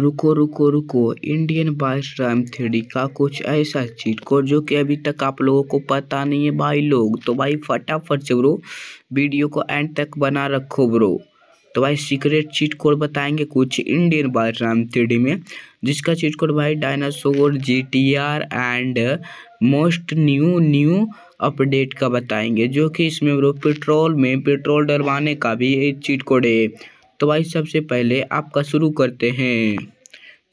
रुको रुको रुको इंडियन बाइस राम थ्री का कुछ ऐसा चीट को जो कि अभी तक आप लोगों को पता नहीं है भाई लोग तो भाई फटाफट से ब्रो वीडियो को एंड तक बना रखो ब्रो तो भाई सीक्रेट चीट कोड बताएंगे कुछ इंडियन बाइस राम थ्री में जिसका चीट कोड भाई dinosaur G T R and most new new update का बताएंगे जो कि इसमें ब्रो पेट्रोल में पेट्रोल डरवाने का भी एक चीट कोड है तो भाई सबसे पहले आपका शुरू करते हैं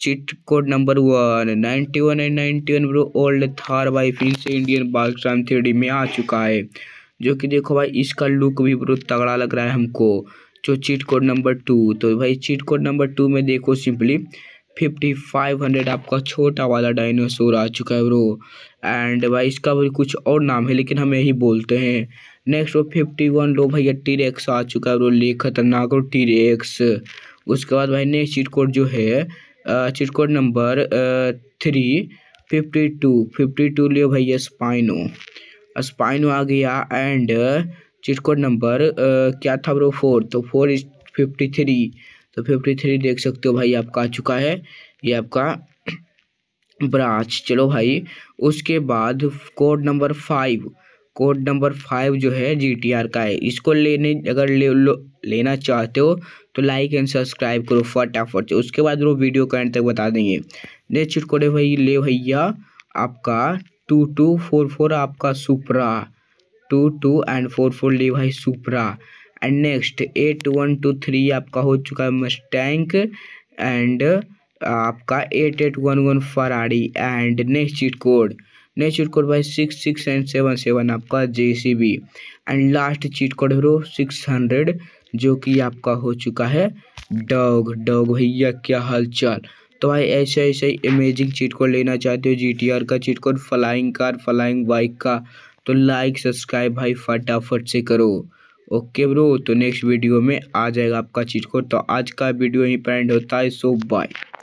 cheat code number one ninety one and ninety one bro old Thar भाई फिर से इंडियन पाकिस्तान थ्री में आ चुका है जो कि देखो भाई इसका लुक भी ब्रो तगड़ा लग रहा है हमको जो चिट कोड नंबर टू तो भाई चिट कोड नंबर टू में देखो सिंपली फिफ्टी फाइव हंड्रेड आपका छोटा वाला डायनासोर आ चुका है ब्रो एंड भाई इसका भी कुछ और नाम है लेकिन हम यही बोलते हैं नेक्स्ट वो फिफ्टी वन लो भैया टी रेक्स आ चुका है ब्रो ले खतरनाक और टी रेक्स उसके बाद भाई नेक्स्ट चिट कोड जो है cheat code number three fifty two fifty two Leo भैया स्पाइनो स्पाइनो आ गया एंड चिट कोड नंबर क्या था ब्रो फोर तो फोर इज फिफ्टी थ्री तो फिफ्टी थ्री देख सकते हो भाई आपका आ चुका है ये आपका ब्रांच चलो भाई उसके बाद code number five code number five जो है जीटीआर का है इसको लेने अगर ले लो लेना चाहते हो तो लाइक एंड सब्सक्राइब करो फटाफट से उसके बाद वो वीडियो का एंड तक बता देंगे दे चिटकोड़े भाई ले भैया आपका टू टू फोर फोर आपका Supra two two and four four ले भाई Supra and next eight one two three आपका हो चुका है मस्टैंक एंड आपका eight eight one one Ferrari and next cheat code next cheat code भाई six six and seven seven आपका J C B and last cheat code है six hundred जो कि आपका हो चुका है डॉग डॉग भैया क्या चाल तो भाई ऐसे ऐसे अमेजिंग चीट कोड लेना चाहते हो जी टी आर का cheat code flying car flying bike का तो लाइक सब्सक्राइब भाई फटाफट से करो ओके ब्रो तो नेक्स्ट वीडियो में आ जाएगा आपका चीज को तो आज का वीडियो यहीं पर एंड होता है सो बाय